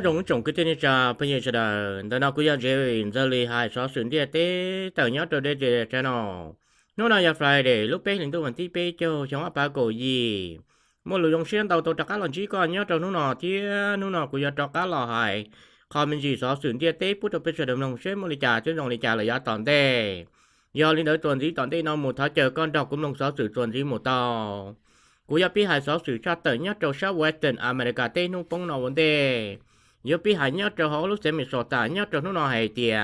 nó rồng cái tên trà bây giờ chờ đợi nó cứ ra dễ giờ lì hai số xuyên địa tế tờ nhớ rồi đây để cho nó nó là giờ phải để lúc bé linh tôi vẫn tiếp bé cho chúng áp ba cổ gì một lũ dòng xuyên tàu tàu trắc cá lần chỉ còn nhớ trồng nó nọ chứ nó nọ cứ ra trắc cá lò hải khó mình gì số xuyên địa tế bút tập bây giờ đồng đồng xuyên một lì trà chứ đồng lì trà là giá toàn tê do lên tới tuần gì toàn tê nó một tháng chờ con đọc cũng đồng số xử tuần gì một tàu cú ya pi hai số xử cha tờ nhớ trồng sao western america tê nung phong nọ vấn đề nhớ bị hại nhớ cho họ lúc sẽ mình sọt ta nhớ cho nó nó hay tiề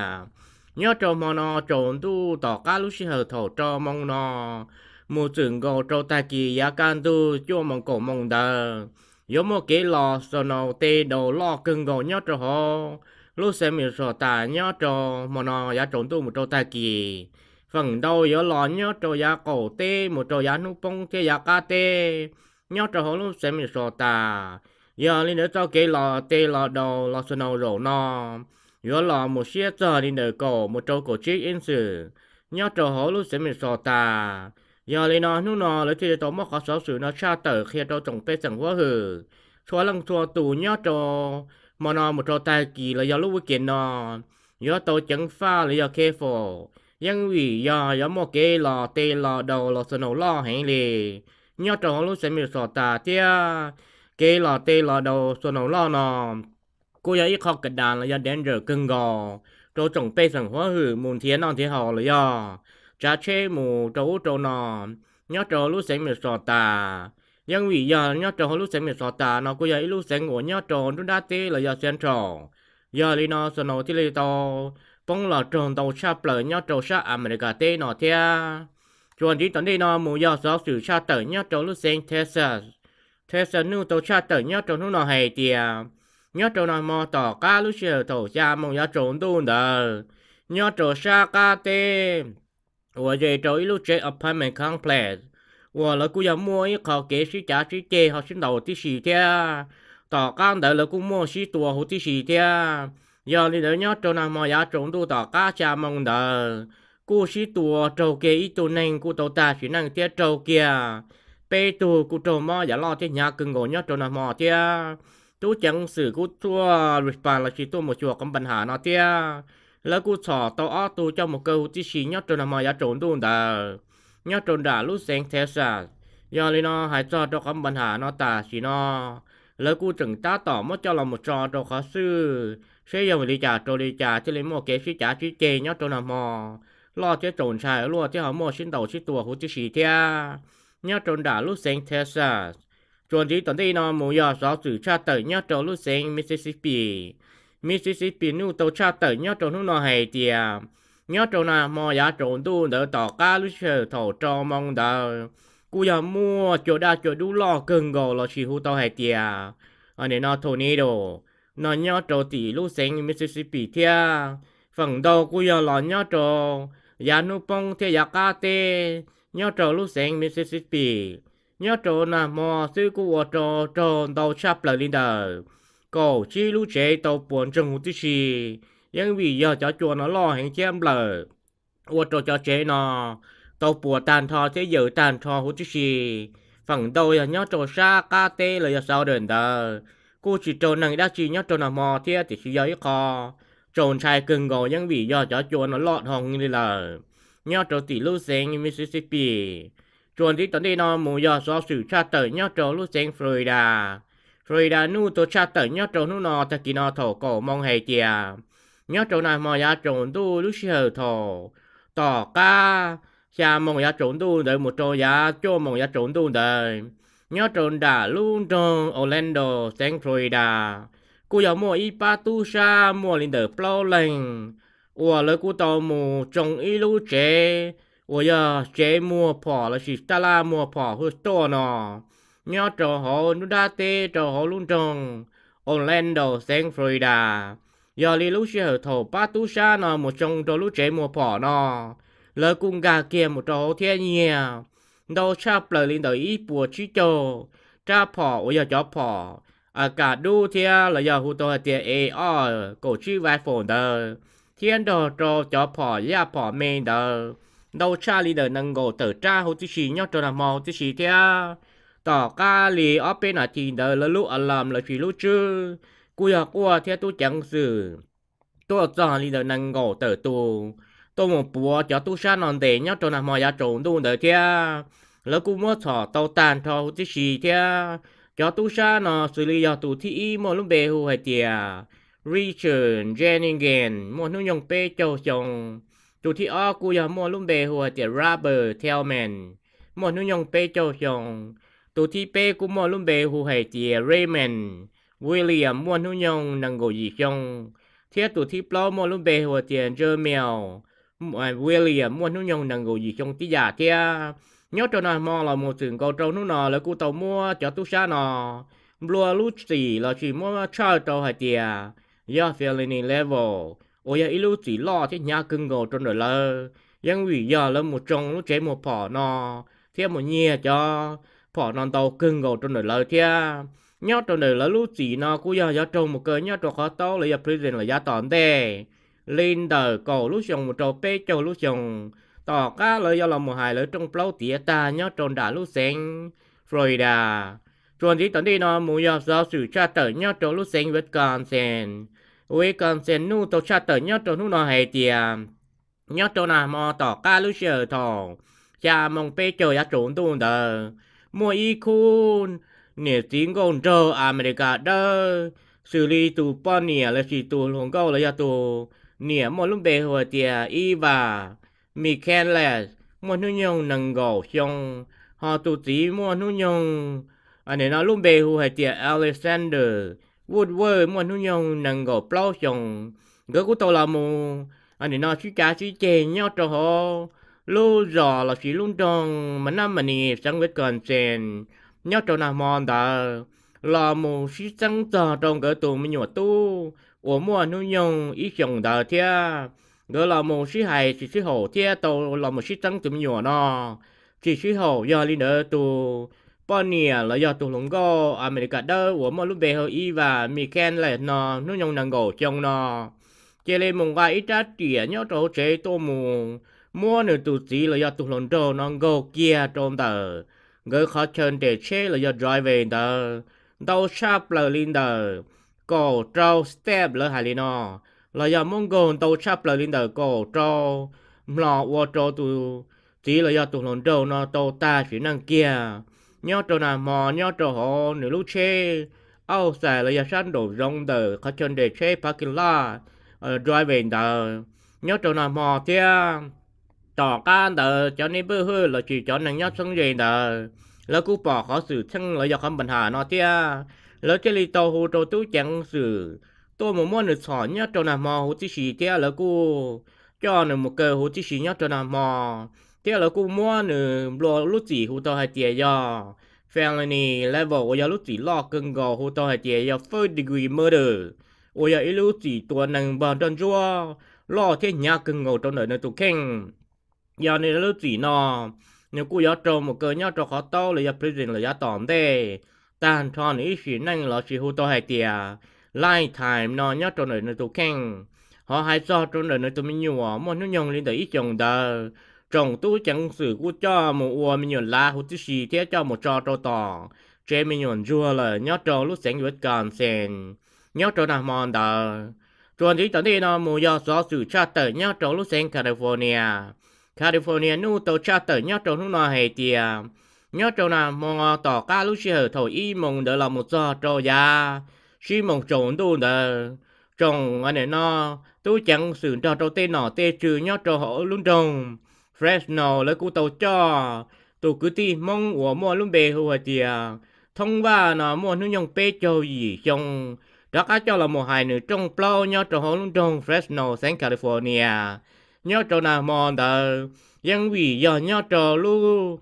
nhớ cho mò nó trộn tu tỏ cá lúc sẽ hở thổ cho mong nó mù trường gò cho ta chỉ ya can tu cho mong cổ mong đờ nhớ mò kế lò sờ nó tê đồ lò cưng gò nhớ cho họ lúc sẽ mình sọt ta nhớ cho mò nó ya trộn tu một cho ta chỉ phần đầu nhớ lò nhớ cho ya cổ tê một cho ya nụ bông thế ya cá tê nhớ cho họ lúc sẽ mình sọt ta giờ linh đỡ cho cái lò tê lò đầu lò sơn đầu rổ nò giờ lò một xe chờ linh đỡ cổ một trâu cổ chiếc yên sử nhau trâu hổ lúc sẽ mình sò tà giờ linh nó nu nò lấy thì tổ mắc khó sáu sử nó cha tử khi trâu trồng tê chẳng quá hử xóa lăng xóa tù nhau trâu mà nò một trâu tài kỳ là giờ lúc với kiện nò giờ tổ chẳng pha là giờ khe giờ đầu đầu sơn trâu hổ kê phổ ยังวียอยอมเกลอเตลอดอลอสนอลอแห่งเลยยอดจองลูกเสมิสอตาเตีย cái là tê là đầu số nó lo nó cô ấy khó cái đàn là đến rồi cưng gò chỗ trồng tê sản hóa hử muốn thiên non thiên hò là do cha chê mù chỗ chỗ nó nhớ chỗ lúc sáng mình sọ tà nhưng vì giờ nhớ chỗ lúc sáng mình sọ tà nó cô ấy lúc sáng ngủ nhớ chỗ nó đá tê là giờ sáng trò giờ đi nó số nó thì lấy to bông là tròn đầu xa bờ nhớ chỗ xa America tê nó thea chuẩn đi tận đây nó mù giờ sáu sự xa tử nhớ chỗ lúc sáng Texas thế sân nu tổ cha tờ nhớ trốn nó hay tiề à, nhớ trốn nó mò tỏ cá lúc chiều tổ cha mong nhớ trốn đun đờ nhớ trốn xa cá tê và về trốn lúc chơi apartment complex và là cũng giờ mua ít khẩu kế sĩ trả sĩ tê họ xin đầu tí sĩ thế tỏ cá đỡ là cũng mua sĩ tua hồ tí sĩ thế giờ thì đỡ nhớ trốn nó mò nhớ trốn đun tỏ cá cha mong đờ cú sĩ tua trâu kia ít tu nên cú tàu ta chỉ năng tiếc trâu kia bé tu cụ trò mò giả lo chứ nhà cưng ngồi nhớ trò nào mò chứ chú chẳng xử cụ chua rịch bàn là chỉ tu một chùa cũng bệnh hà nó chứ lỡ cụ sò tao ó tu cho một câu chỉ xì nhớ trò nào mò giả trốn tu đà nhớ trốn đà lúc sáng thế sa do lý nó hãy cho cho không bệnh hà nó tà xì nó lỡ cụ chừng ta tỏ mất cho là một trò trò khó sư sẽ dùng lý trả trò lý trả chứ lấy một cái sĩ trả sĩ chê nhớ trò nào mò lo chứ trốn xài lo chứ họ mò xin đầu xin tùa hú chứ xì thế nhau trộn đã lúc sinh Texas. Chuẩn đi tuần đi nó mù dò gió sử cha tử nhau trộn lúc sinh Mississippi. Mississippi nu tàu cha tử nhau trộn nó hay tìa. Nhau trộn là mò giá trộn tu đỡ tỏ ca lúc chờ thổ trò mong đờ. Cú giờ mua chỗ đa chỗ đu lo cưng gồ lò chỉ hú tàu hay tìa. Ở đây nó thổ ní đồ. Nó nhau trộn tỷ lúc sinh Mississippi thia. Phần đầu cú giờ lò nhau trộn. Giá nu bông thia giá ca tê nhau trò lúc sáng Mississippi, nhau trò nà mò sư cú wò trò trò đầu chắp lời lên đời. Cổ chi lúc chế tàu buồn trông hủ tí chi, nhưng vì giờ cho chùa nó lo hẹn chém lờ. Wò trò cho chế nó, tàu buồn tàn thò thế giờ tàn thò hủ tí chi. Phẳng đầu là nhau trò xa ca tê lời giờ sao đơn đời. Cô chỉ trò nàng đã chỉ nhau trò nà mò thế thì chỉ giờ ít khó. Trồn trai cưng gò nhưng vì giờ cho chùa nó lọt hồng như lời nhau trâu tỷ lưu sinh Mississippi. Chuẩn tí tấn đi nó mù dò so sử cha tờ nhau trâu lưu sinh Florida. Florida nu tổ cha tờ nhau trâu nu nó thật kỳ nó thổ cổ mong hề chìa. Nhau trâu này mò giá trồn tu lúc xì hờ thổ. Tỏ ca, xa mong giá trốn tu đời một trâu giá cho mong giá trốn tu đời. Nhau trồn đã luôn trồn Orlando, sinh Florida. Cô giáo mua y pa tu sa mua linh đời plau 我了古道木种一路节，我要节木跑了是大拉木跑会多呢。nhớ trò họ nu đa tê trò họ luôn trồng Orlando San Florida giờ li lúc xe hở thổ ba tú xa nó một trong trò lúc trẻ mùa phỏ nó lỡ cung gà kia một trò thiên nhà đâu chắp lời lên tới ít bùa chí chô cha phỏ ôi giờ chó phỏ à cả đu thia là giờ hù tôi tiệt e o cổ chi vai phồn đời thiên đồ trò cho phò ya phò mê đờ đâu cha li đờ nâng gồ tờ cha hồ tí xì nhau cho là mò tí xì thea tỏ ca li ở bên là thì đờ là lúc ở làm là chỉ lúc chứ cua ya cua thea tu chẳng xử tôi cho li đờ nâng gồ tờ tu tôi một bùa cho tu sa non để nhau cho là mò ya trộn tu đờ thea lỡ cú mua thỏ tàu tàn thò hồ tí xì thea cho tu sa nó xử lý cho tu thi y mò lúc bề hồ hay tiệt Richard Jennings mua nông nhung bê châu chồng chủ thị o cú giờ mua lúc bê hùa tiệt Robert Tellman mua nông nhung bê châu chồng chủ thị bê cú mua lúc bê hùa hệ tiệt Raymond William mua nông nhung nâng gồ gì chồng thiết chủ thị plo mua lúc bê hùa tiệt Jermel à, William mua nông nhung nâng gồ gì chồng tí giả thia nhớ cho nó mò là một trường cầu trâu nó nọ là cú tàu mua cho tú xa nọ lúa lúa gì là chỉ mua chơi trâu hai tiệt ya feeling level ô ya ilu chỉ lo thế nhà cưng ngồi trong đời lơ yang vì giờ là một trong lúc chế một phỏ nò thế một nhia cho phỏ non tàu cưng ngồi trong đời lơ thế nhớ trong đời lơ lúc chỉ nó cũng giờ giờ trong một cơ nhớ trong khó tàu là giờ prison là giá tòn tê lên đời cầu lúc xong một trâu pê châu lúc xong tỏ cá lời do là một hài lời trong plau tía ta nhớ trong đã lúc sen Florida chuẩn chỉ tận đi nó muốn giờ giáo sự tra tờ nhớ trong lúc sen với con ui còn sẽ nu tổ cha tờ nhớ tàu nu nó hay thì nhớ tàu nào mà tỏ ca lúc giờ thọ cha mong pe chờ ya trốn tuôn đờ mua y khôn nè tiếng con trơ America đơ xử lý tù bọn nè là chỉ tu hồng câu là ya tu nè mua lúc bề hồi thì y và mi khen là mua nu nhung nâng gò xong họ tù tí mua nu nhung anh à, nó lúc bề hồi thì Alexander wood wơ mua nu nhông nàng gò plau chồng gỡ của tôi là mù anh này nó chỉ cá chỉ chè nhau cho họ lô giò là chỉ luôn tròn mà năm mà nè sang với còn chèn nhau cho nào mòn đã là mù chỉ sang giờ trong gỡ tù mình nhỏ tu ủa mua nuôi nhông ý chồng đã thia gỡ là mù chỉ hay chỉ chỉ hổ thia tàu là mù chỉ sang tụi mình nhỏ nó chỉ chỉ hổ giờ lên nữa tu bọn nè là do tụi lũng go America đó của mà lúc về hơi y và mi ken lại nó nó nhông nàng gỗ trong nó chơi lên mùng vài ít trái trẻ nhớ trâu chế tô mù mua nửa tụi gì là do tụi lũng trâu nó gỗ kia trong tờ người khó chân để chế là do drive về tờ đâu sharp là linh tờ cổ trâu step là hà linh nó là do mong gồn đâu sharp là linh tờ cổ trâu lọ vô trâu tụi chỉ là do tụi lũng trâu nó tô ta chỉ năng kia nhau trò nào mò nhau trò họ nửa lúc chê ao xài là nhà sản đồ rong đờ khá chân để chê parking lot ờ, drive về đờ nhau trò nào mò tia tỏ can đờ cho nên bơ hơ là chỉ cho nên nhau sống về đờ là cú bỏ khó xử chăng là do không bình hà nó tia là chỉ lì tàu hồ tàu tú chẳng xử tôi muốn mua được sỏ nhau trò nào mò hồ chỉ xì tia là cú cho nên một cơ hồ chỉ xì nhau trò nào mò cái là cũng mua nữa lo lúc gì hụt tao hay tiền giờ family này level giờ lúc gì lo cưng gò hụt tao hay tiền giờ first degree murder ôi giờ lúc gì tuần năng bàn chân chua lo thế nhà cưng ngầu trong đời nơi tụ khen giờ này lúc gì nọ nếu cô giờ trồng một cơ nhau cho khó to là giờ prison là giờ tỏm thế tàn tròn ý chỉ năng là chỉ hụt tao hay tiền lifetime nọ nhớ trong đời nơi tụ khen họ hay cho trong đời nơi tụ mình nhiều mà nó nhung lên tới ít chồng đời trong tu chẳng sự của cho một ua mình nhận la hút xì thế cho một trò trâu tò chế mình nhận rùa là nhớ trâu lúc sáng vượt còn sen nhớ trâu nào mòn đờ chuẩn thì tận đi nó mua do gió sự cha tờ nhớ trâu lúc sáng California California nu tàu cha tờ nhớ trâu lúc nào hay tiề nhớ trâu nào mòn tỏ ca lúc xì hở thổi y mông đỡ là một gió trâu ya xì mông trộn đu đờ trồng anh này nó tu chẳng sự trò trâu tê nọ tê trừ nhớ trâu hổ luôn trồng Fresno là cú tàu cho tụ cứ ti mong của mua luôn bề hồ tiề thông qua nó mua nó nhung bê cho gì trong đó cá cho là một hai nữa trong plau nhau trò hồ luôn trong Fresno sáng California nhau trò nào mòn tờ dân vì giờ nhau trò luôn.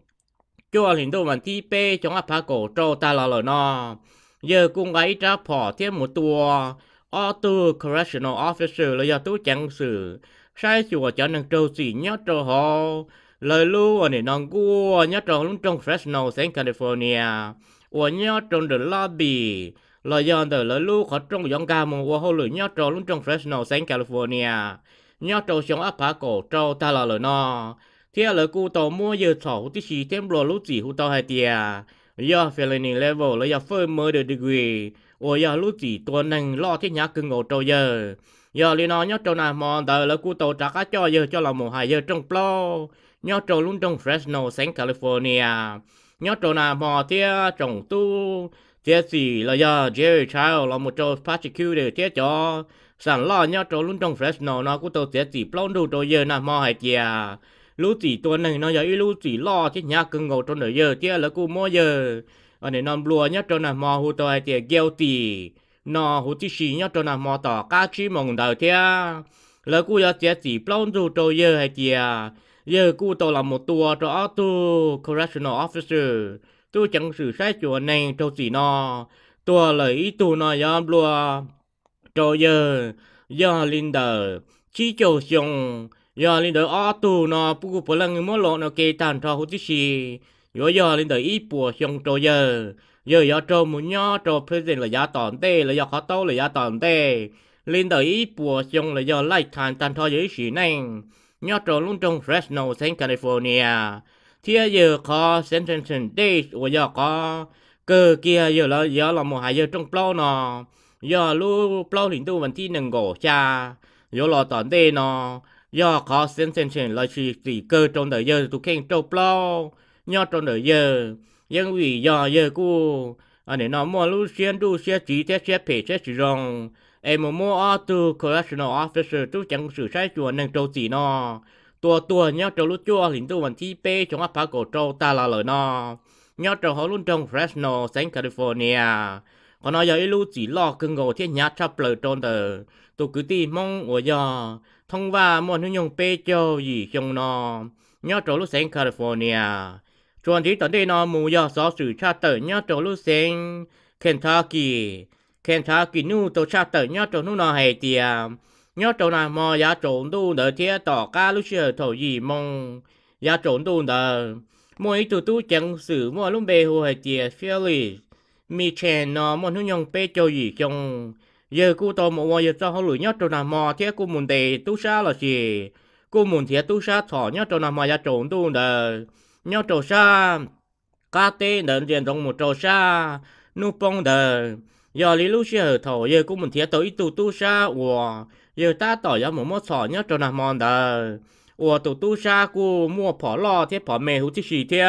cho liền đồ mà ti bê trong áp phá cổ trâu ta là lò nó giờ cũng ấy trả phỏ thêm một tua Auto Correctional Officer là do tú chẳng xử sai chùa cho nàng trâu xì nhớ trâu hồ lời lưu ở nền nông cua nhớ trâu lúc trong Fresno San California ở nhớ trong the lobby lời dọn từ lời lưu khỏi trong dọn ca mù qua hồ lửa nhớ trâu lúc trong Fresno San California nhớ trâu sống áp phá cổ trâu ta là lời no thế lời cu tàu mua giờ thổ tí xì thêm lò lúc gì hụ tàu hai tia do felony level là do first murder degree 我要录几多能落天涯跟我走呀。giờ li nó nhớ trâu nào mòn đời là cú tàu trả cá cho giờ cho là một hai giờ trong plo nhớ trâu luôn trong Fresno sáng California nhớ trâu nào mò tia trồng tu tia gì là giờ Jerry Child là một trâu persecuted tia cho sản lo nhớ trâu luôn trong Fresno nó cú tàu tia gì plo đủ trâu giờ nào mò hai tia lũ chỉ tuần này nó giờ lũ chỉ lo chứ nhà cưng ngầu trâu nửa giờ tia là cú mò giờ ở đây non blua nhớ trâu nào mò hú tàu hai tia guilty nó hú tí xí nhau cho nó mò tỏ cá chi mong đầu thế lỡ cú giờ chết gì plong dù cho giờ hay kìa giờ cú tàu là một tua cho auto correctional officer tôi chẳng sử sai chùa này cho gì nó tua lấy tu nó yam lua cho giờ giờ linda chỉ cho xong giờ linda auto nó bu bơ lăng mỗi lọ nó kê tàn cho hú tí xí giờ giờ linda ít bùa xong cho giờ giờ giờ trâu muốn nhỏ trâu present là giờ tòn tê là giờ khó tâu là giờ tòn tê lên tới ý bùa xong là giờ lại khăn tan thôi dưới xì nành nhỏ trâu luôn trong Fresno San California Thì giờ có sentence tê và giờ có cơ kia giờ là giờ là một hai giờ trong plau nọ giờ lu plau hình tu vẫn thi nâng gỗ cha giờ là tòn tê nọ giờ có sentence là chỉ cơ trong đời giờ tụi khen trâu plau nhỏ trong đời giờ 因为呀也个，啊你那么路线都些几天些陪些时让，哎么么啊都 correctional officer 都讲是在做能周几呢？ตัวตัวเนี่ยจะรู้จ้วหลินตัววันที่เป้จงอาพากโจตาลาเลยนะเนี่ยจะเขาลุ่นจงเฟรชโนเซนแคลิฟอร์เนียก็นอยไอ้ลู่จีลอกกึ่งโกที่ยัดชอบเปลือจนเตอตัวกือตีมองหัวยอท่องว่ามวนหุ่ยงเป้เจ้าหยี่ชงนอเนี่ยจะรู้เซนแคลิฟอร์เนีย chuẩn chỉ tận đây nó mua giờ gió sử cha tờ nhá trâu lúc sinh Kentucky Kentucky nu trâu cha tờ nhá trâu nu nó hay tiề nhá trâu nào mò giá trộn đu nở thế tỏ ca lúc xưa thổ gì mong giá trộn đu nở mỗi tụ tu chẳng sử mua lúc bê hồ hay tiề Philly mi chèn nó mua nó nhong pe cho gì trong giờ cô to mua giờ cho họ lùi nhá trâu nào mò thế cô muốn để tu sa là gì cô muốn thế tu sa thọ nhá trâu nào mò giá trộn đu nở nhớ trâu xa cá tê đợn diện rộng một trâu xa nu phong đờ giờ lý lúc xưa thổ giờ cũng mình thiết tới tu tu xa ủa giờ ta tỏ ra một mốt sọ nhớ trâu nằm mòn đờ ủa tu tu xa cô mua phỏ lo thế phỏ mè hữu chứ gì thế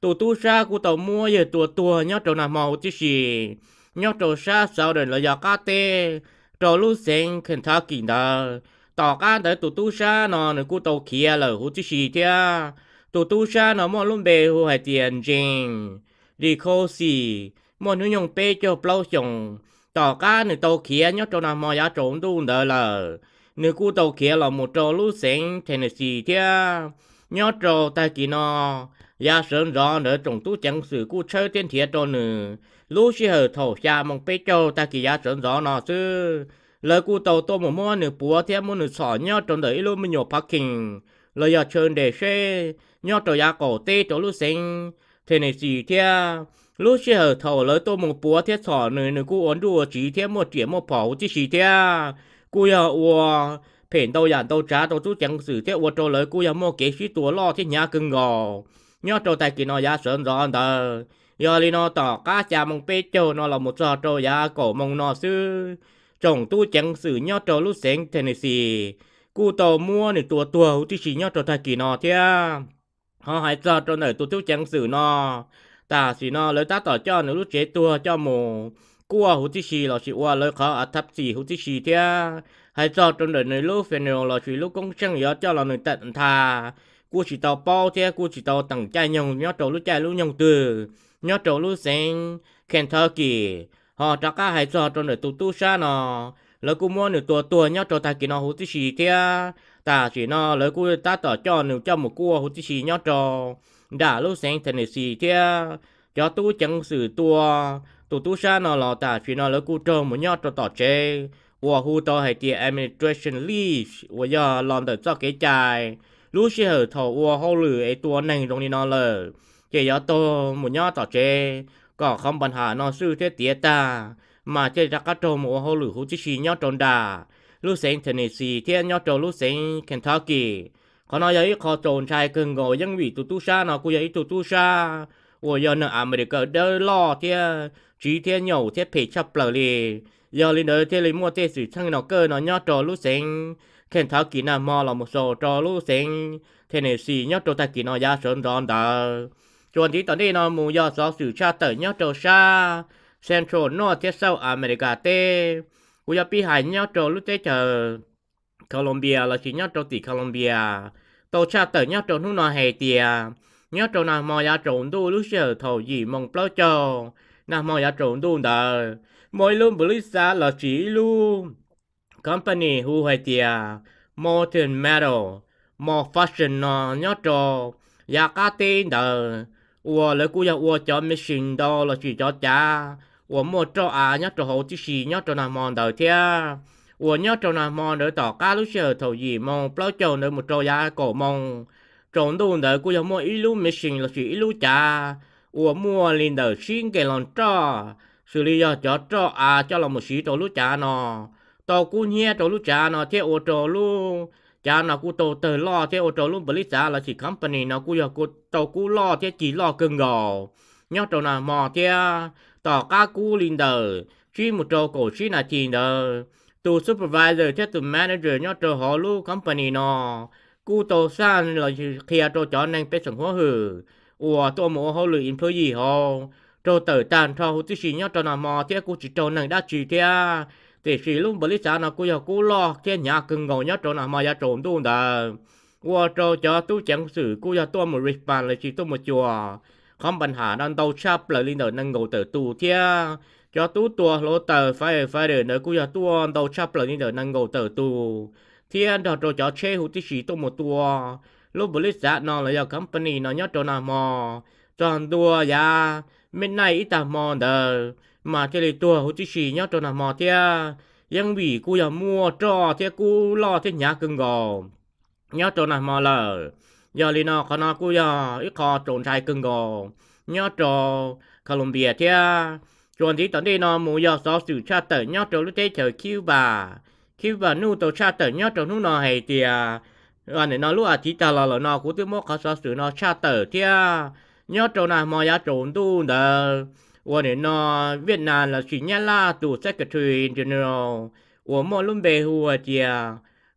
tu tu xa cô tàu mua giờ tua tua nhớ trâu nằm mòn hú chứ gì nhớ trâu xa sau đời là giờ cá tê trâu lúc sen Kentucky đờ tỏ cá tới tu tu xa nó nữa cô tàu kia là hữu chứ gì thế tổ tu cha nó mò luôn bề hồ hải tiền riêng đi khô xì mò nó nhung bê cho bao chồng tỏ cá nửa tàu kia nhớ cho nó mò giá trốn tu đỡ lờ nửa cú tàu kia là một trò lú sén Tennessee thia nhớ trò ta kỳ nó giá sơn rõ nửa trồng tu chẳng sử cú chơi thiên thiệt cho nửa lú xì hở thổ xa mong bê cho ta kỳ giá sơn rõ nó chứ lời cú tàu tôi một mò nửa búa thia một nửa sọ nhớ trong đời luôn mình nhổ parking lời giờ chơi để xe nhớ trò ya cổ tê chỗ lúc sinh thế này gì thế lúc xe hở thầu lấy tôi một búa thế sỏ nơi nơi cô ổn đùa chỉ thế một chuyện một phẩu chứ chỉ thế cô ya ua phèn đâu dàn đâu trả đâu chú chẳng sử thế ua trò lấy cô ya mua kế sĩ tua lo thế nhà cưng ngò nhớ trò tài kỳ nó ya sơn rõ anh giờ li nó tỏ cá cha mong pê châu nó là một trò trò ya cổ mong nó sư chồng tu chẳng sử nhớ trò lúc sáng thế này gì cô tàu mua này tua tua thì chỉ nhớ trò tài kỳ nó thế họ hãy cho cho nơi tôi thiếu chẳng xử nó ta xì nó lấy ta tỏ cho nó lúc chế tua cho mù cua hú tí xì lò xì qua lấy khó à thấp xì hú tí xì thế hãy cho cho nơi nơi lúc phiền nhiều là xì lúc công chẳng yếu cho là nơi tận thà cua chỉ tàu bao thế cua chỉ tàu tặng chai nhông nhớ trâu lúc chai lúc nhông từ nhớ trâu lúc sen Kentucky họ chắc cả hãy cho cho nơi tu tu xa nó lấy cua mua nửa tua tua nhớ trâu ta kì nó hú tí xì thế ta chỉ nó lỡ cú ta tỏ cho nếu cho một cua hồ chí xì nhó trò đã lúc sáng thần này xì thế cho tú chẳng sử tua tụ tú xa nó lò ta chỉ nó lỡ cú trò một nhó trò tỏ chế và hù tỏ hệ tiền administration leave và giờ làm đợi cho cái chài lúc xì hở thọ và hô lử ấy tua này trong đi nó lờ chỉ cho tô một nhó tỏ chế có không bàn hà nó sư thế tiệt ta mà chơi ra các trò một hô lử hồ chí xì nhó tròn đà lúc sáng Tennessee thiên nhau trâu lúc sáng Kentucky có nói giấy khó trồn trai cưng ngồi dân vị tụ tu sa nó cũng giấy tụ tu sa ủa giờ nữa America đỡ lo thiên trí thiên nhau thiết phê chấp lờ liền giờ lên đời thiên lấy mua thiên sử thăng nó cơ nó nhau trâu lúc sáng Kentucky nà mò là một số trâu lúc sáng Tennessee nhau trâu ta kỳ nó giá sơn ròn đờ chuẩn thì tận đi nó mù do gió sử cha tờ nhau trâu sa Central North South America tê กูอยากไปหายเนี่ยโจลูกเจ๊เจอโคลอมเบียเราชิเนี่ยโจติโคลอมเบียโตชาเตอร์เนี่ยโจนู่นนอเฮเตียเนี่ยโจนามอยาโจดูลูกเชื่อทอยีมองเปล่าโจนามอยาโจดูเดอมอยลุมบริษัทเราชิลูคอมพานีฮูเฮเตียมอเทนเมทัลมอฟัชชั่นนอเนี่ยโจยากาเตนเดอวัวเลยกูอยากวัวจอมไม่ชินดอเราชิจอจ้า我莫做啊，nhớ cho hồ chứ gì nhớ cho nào mòn đời thia 我 nhớ à? cho nào mòn đời tỏ cá lúc thầu gì mong bao cho nữa một trò giá cổ mong trộn đồ đời của giờ mua ilu mission là chỉ ilu cha mua lên đời xin cái lòng cho xử lý cho cho à cho là một sĩ trò lúc cha nó tàu cú nhé trò lúc cha nó thế ô luôn cha nó cú tàu từ lo thế ô trò luôn bởi lý là chỉ company nó cú giờ cú tàu cú lo chỉ lo cưng gò nhớ trò nào mò thế à? tỏ ca cú linh đờ chi một trò cổ chi là chi đờ tu supervisor cho tu manager nhớ trò họ lu company nó cú tổ san là kia trò chó nên bé sủng hóa hử ủa tôi mổ họ lười employee họ trò tử tàn trò hữu tư sĩ nhớ trò nào mò thế cú chỉ trò nàng đã chỉ thế thì sĩ luôn bởi lý sao nào cú giờ cú lo thế nhà cưng ngồi nhớ trò nào mà ra trộm tu đờ ủa trò chó tu chẳng xử cu giờ tôi một respond là chỉ tôi một chùa không bệnh hà đang đầu chắp lại linh đầu năng ngồi tử tù thia cho tú tua lỗ tờ phải phải để nơi cú giờ tua đầu chắp lại linh đầu năng ngồi tử tù thia đào trò cho che hụt tí sĩ tôi một tua lúc bữa lịch dạ nó là giờ company nó nhớ cho nào mò tròn tua ya bên này ít tạm mò đờ mà chơi này tua hụt tí sĩ nhớ cho nào mò mua lo nhà cưng gò cho mò lời giờ lì nó có nó cú giờ ít khó trộn trái cưng gò nhớ trò Colombia thia chuẩn thì tận đi nó mù giờ sáu sự cha tờ nhớ trò lúc thế chờ Cuba Cuba nu tổ cha tờ nhớ trò nu nó hay thì anh nó lúc à chỉ ta là nó cũng tiếp mốt có sáu sự nó cha tờ thia nhớ trò nào mà giá trộn tu đờ anh nó Việt Nam là chỉ nhá la tù secretary general của thì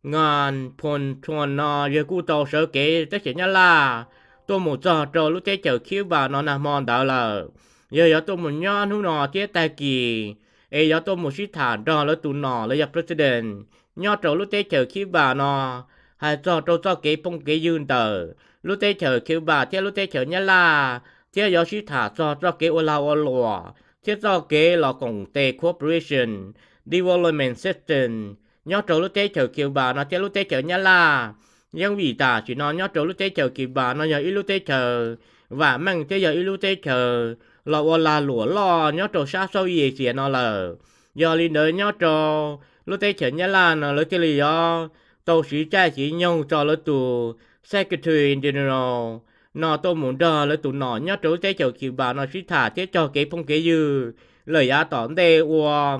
ngon phun chuồn nó giờ cú tàu sợ kế tất nhiên là tôi muốn cho trò lúc thế chờ khiếu bà nó nằm mòn đỡ lờ giờ giờ tôi muốn nhon hú nó chế tài kỳ ấy giờ tôi muốn sĩ thản trò lỡ tụ nó lấy giờ president nhon trò lúc thế chờ khiếu bà nó hay cho trò cho kế phong kế dương tờ lúc thế chờ khiếu bà thế lúc thế chờ nhá là thế giờ sĩ thả cho cho kế ô lao ô lùa thế cho kế là cùng tề corporation development system nhớ trâu lúc tê chờ kiều bà nó tê lúc tê chờ nhá là nhưng vì ta chỉ nó nhớ trâu lúc tê chờ kiều bà nó giờ ít lúc tê chờ và mang chơi giờ ít lúc tê chờ lo là lúa lo nhớ trâu sao sâu gì xỉa nó lờ giờ lên đời nhớ trâu lúc tê chờ nhá là nó lúc chơi lì do tàu sĩ trai chỉ nhông cho lúc tù secretary general nó tôi muốn đờ lấy tụ nó nhớ trâu tê chờ kiều bà nó sĩ thả tê cho cái phong kế dư lời á tỏn tê uo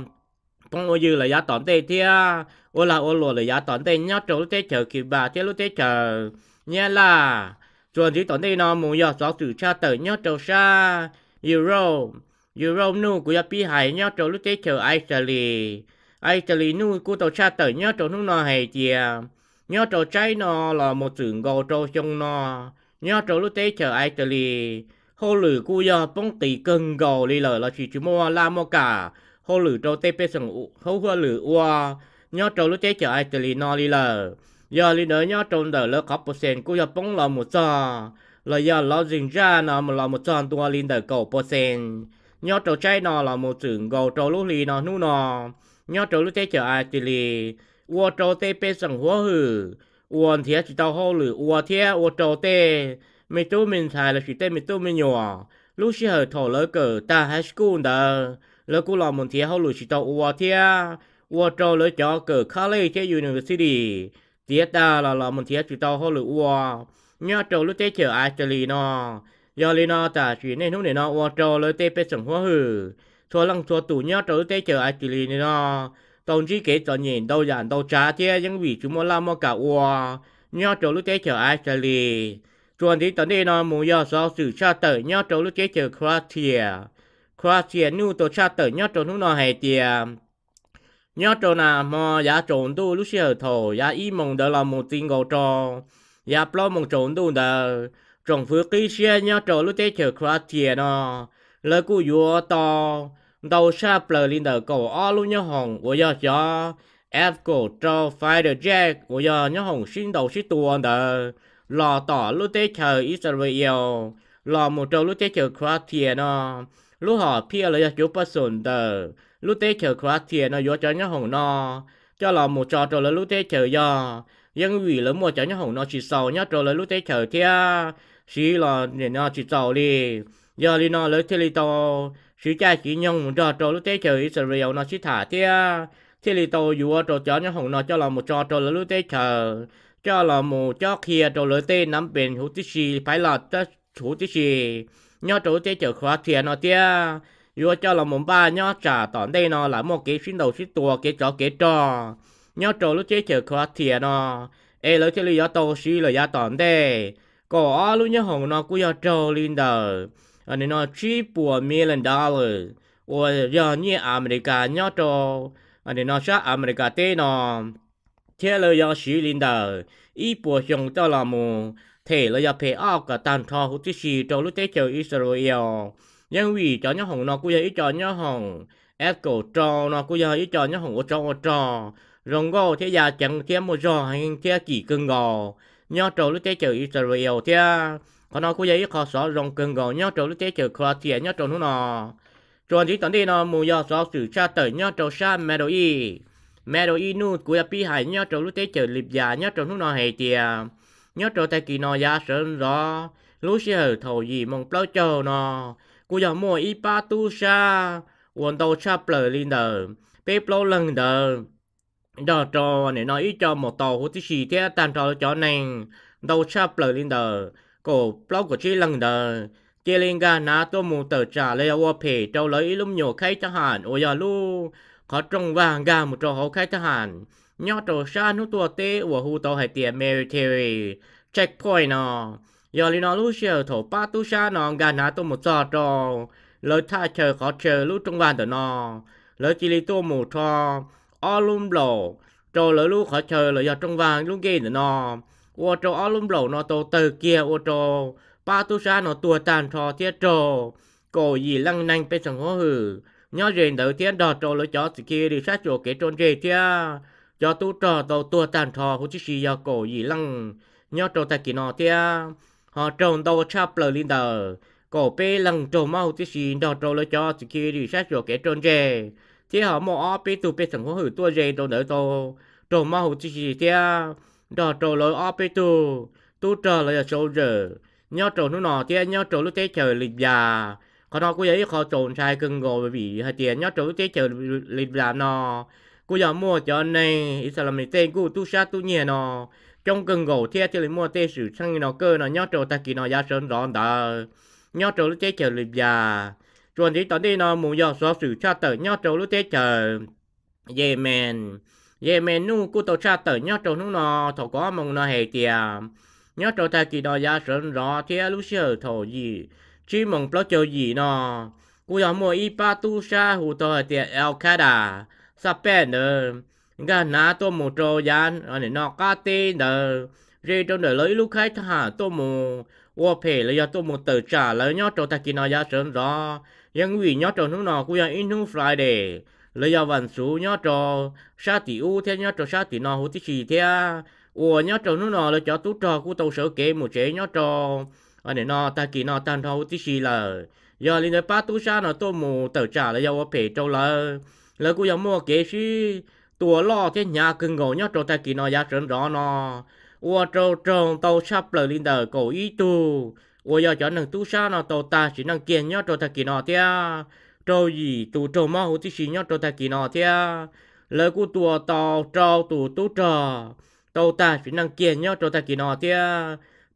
bông ô dư là giá tỏn tê thì à, ô là ô lùa là giá tỏn tê nhá trâu lúc tê chờ kỳ bà tê lúc tê chờ nhé là chuẩn chỉ tỏn tê nó mù giờ gió từ cha tờ nhá trâu xa euro euro nu của pi hải nhá trâu lúc tê chờ ai sờ lì ai sờ lì nu của tàu cha tờ nhá trâu nu nó hay chìa nhá trâu trái nó là một sự gò trâu trong nó nhá trâu lúc tê chờ ai sờ lì hô lử của giờ bông tỷ cân gò lì lờ là chỉ chú mua la mua cả hô lử trâu tê pê sừng hô hua lử ua nhớ trâu lúc chế chở ai từ lì nò lì lờ giờ lì đỡ nhớ trâu đỡ lỡ khóc bột sen cũng giờ bóng lò một giờ là giờ lo dình ra nó một lò một giờ tua lì đỡ cầu bột sen nhớ trâu cháy nó là một trưởng gầu trâu lúc lì nó nu nó nhớ trâu lúc chế chở ai từ lì ua trâu tê pê sừng hô hử ua thiệt chỉ tao hô lử ua thiệt ua trâu tê mi tu mình xài là chỉ tê mình tu mình nhỏ lúc xưa thổ lỡ cờ ta high school đó lỡ cú lò một thiệt hậu lùi chỉ tàu ua thiệt ua trâu lỡ cho cờ college chế university thiệt ta là lò một thiệt chỉ tàu hậu lùi ua nhớ trâu lỡ tế chờ ai chơi lì nó giờ lì nó ta chỉ nên lúc này nó ua trâu lỡ tế bê sủng hoa hử thua lăng thua tủ nhớ trâu lỡ tế chờ ai chơi lì nó tổng chí kế cho nhìn đâu giản đâu trá thiệt những vị chúng mua làm mua cả ua nhớ trâu lỡ tế chờ ai chơi lì chuẩn thì tấn đi nó muốn giờ sau sự tra tờ nhớ trâu lỡ tế chờ khóa thiệt Croatia nu tổ cha tờ nhớ trốn nó nọ hay thì nhớ trốn là mà giá trốn tu lúc xưa thổ giá y mong đó là một tin gạo trò giá plo mong trốn tu đó trong phước kia xe nhớ trốn lúc tết chờ Croatia nó lời cú vua to đầu xa bờ lên đầu cổ o luôn nhớ hồng của do cho F cổ cho Fighter Jack của do nhớ hồng xin đầu xin tuôn đó lò tỏ lúc tết chờ Israel lò một trâu lúc tết chờ Croatia nó lúc họ pia lấy chú bớt sồn tờ lúc tế chờ Croatia nó vô cho nhá hồng nó cho lò mù cho trò là lúc tế chờ do nhưng vì lỡ một cho nhá hồng nó chỉ sầu nhá trò là lúc tế chờ thia chỉ lò nền nó chỉ sầu đi giờ lì nó lấy thế li to chỉ cha chỉ nhung một trò trò lúc tết chờ Israel nó chỉ thả thia thế li to dù trò cho nhá hồng nó cho lò mù cho trò là lúc tế chờ cho lò mù cho kia trò lấy tết nắm bền hữu tích gì phải là hữu tích gì nhau chỗ chơi chở khóa thuyền nó tia vừa cho là một ba nhau trả tỏn đây nó là một cái xin đầu xin tua cái chó cái trò nhau chỗ lúc chơi chở khóa thuyền nó ê lỡ chơi lý do tàu xí là giá tỏn đây có luôn nhớ hồng nó cũng nhau trâu lên đời anh nên nó chỉ bùa million dollar và giờ như America nhau chỗ anh nên nó sẽ America tên nó thế là do xí lên đời ít bốn xong cho là mù thể là giờ phải ở cả tàn thọ hữu tích sĩ trong lúc tế chờ Israel nhưng vì cho nhau hồng nó cũng vậy cho nhau hồng ép cổ trò nó cũng vậy cho nhau hồng ở trò ở trò rồng gò thế gia chẳng thế một trò hành thế chỉ cưng gò nhau trong lúc tế chờ Israel thế còn nó cũng vậy khó xóa rồng cưng gò nhau trong lúc tế chờ Croatia nhau trong lúc nó tròn chỉ tận đi nó mù do xóa sự cha tử nhau trong sa medoi medoi nu của pi hại nhau trong lúc tế chờ Libya nhau trong lúc nó hay tiệt nhớ trâu tay kỳ nó giá sơn rõ lúc xe hở thầu gì mong bao chờ nó cô giờ mua y ba tu sa quần đầu sa bờ lên đờ bê bao lần đờ đó cho này nói ít cho một tàu hút xì thế tàn trò cho nên đầu sa bờ lên đờ cổ bao của chi lần đờ kia lên gà ná tôi mù tờ trả lê ô phê trâu lấy lúc nhiều khách chẳng hạn ôi giờ lu có trông vàng gà một trò hậu khách chẳng hạn ยอตัวชานุตัวเตอหัวตให้เตียเมริเทรีเช็คพอยน์นอยอลินอลูเชียถป้าตูชานองกานาตมุจอดองเลยท่าเชอขอเชอลูกจงวานเดนองเลยจิริตัวหมูทอออลุมโลโจเลยลูกขอเชอเลยยอดจงวานลุงเกนเดนองอวโจออลุมโลนอโตเตอเกียวอวโจป้าตูชานอตัวตานทอเทียโจโกยีลังนังเป็นสังหือยอดเรียนเดอเทียดอโจเลยจอดสกีดิชาโจเกจนเียเทีย cho tu trò đầu tua tàn thò của chiếc sĩ giờ cổ gì lăng nhớ trâu tại kỳ nọ tia họ trồng đầu chắp lờ linh đờ cổ bê lăng trâu mau chiếc sĩ đò trâu lời cho chỉ khi đi sát rồi kẻ trôn dề thì họ mua ó bê tu bê thằng hoa hử tua dề tàu nở tàu trâu mau chiếc sĩ tia đò trâu lời ó bê tu tu trò lỡ sâu rờ nhớ trâu nó nọ tia nhớ trâu lúc thế trời lịch già còn nó cũng vậy khó trồn sai cưng ngồi vì hai tiền nhớ trâu lúc thế trời lịch già nọ cô giờ mua cho này ít là mình tên cô tu sát tu nhẹ nó trong cơn gỗ thiệt thì mua tê sử sang nó cơ nó nhót trâu ta kỳ nó giá sơn rõ đó nhót trâu lúc tê chờ lịp già chuẩn thì tao đi nó muốn giờ xóa sử cha tờ nhót trâu lúc tê chờ Yemen, Yemen yeah man nu cô tao cha tờ nhót trâu nó nó thọ có mong nó hề tiền, nhót trâu ta kỳ nó giá sơn rõ theo lúc xưa thổ gì chỉ mong plot chơi gì nó cô giờ mua ipa tu sa hụ tờ tiền el cada sa pen nè ờ, nga na to mu tro yan ane no ka ti nè ri trong đời lấy lúc khai thả to mu wo pe le ya to mu tự trả lấy nhó tro ta kina ya sơn rõ yang wi nhó tro nu no ku ya in nu friday le ya van su nhó tro sa ti u thế nhó tro sa ti no hu ti chi thế ủa nhó tro nu no le cho tu tro ku tàu sở kế mu chế nhó tro ane ờ, no ta kina tan thâu ti chi là giờ lên đây ba tu sa nó to mu tự trả lấy ya wo pe tro là lỡ cũng giống mua kế sĩ tua lo thế nhà cưng ngộ nhá trâu ta kỳ nó giá sơn rõ nó ua trâu trâu tàu sắp lời linh đời cổ ý tu ua giờ cho nâng tu xa nó tàu ta chỉ nâng kiên nhá trâu ta kỳ nó thế trâu gì tu trâu mau hú tí xí nhá trâu ta kỳ nó thế lỡ cũng tua tàu trâu tu tu trờ tàu ta chỉ nâng kiên nhá trâu ta kỳ nó thế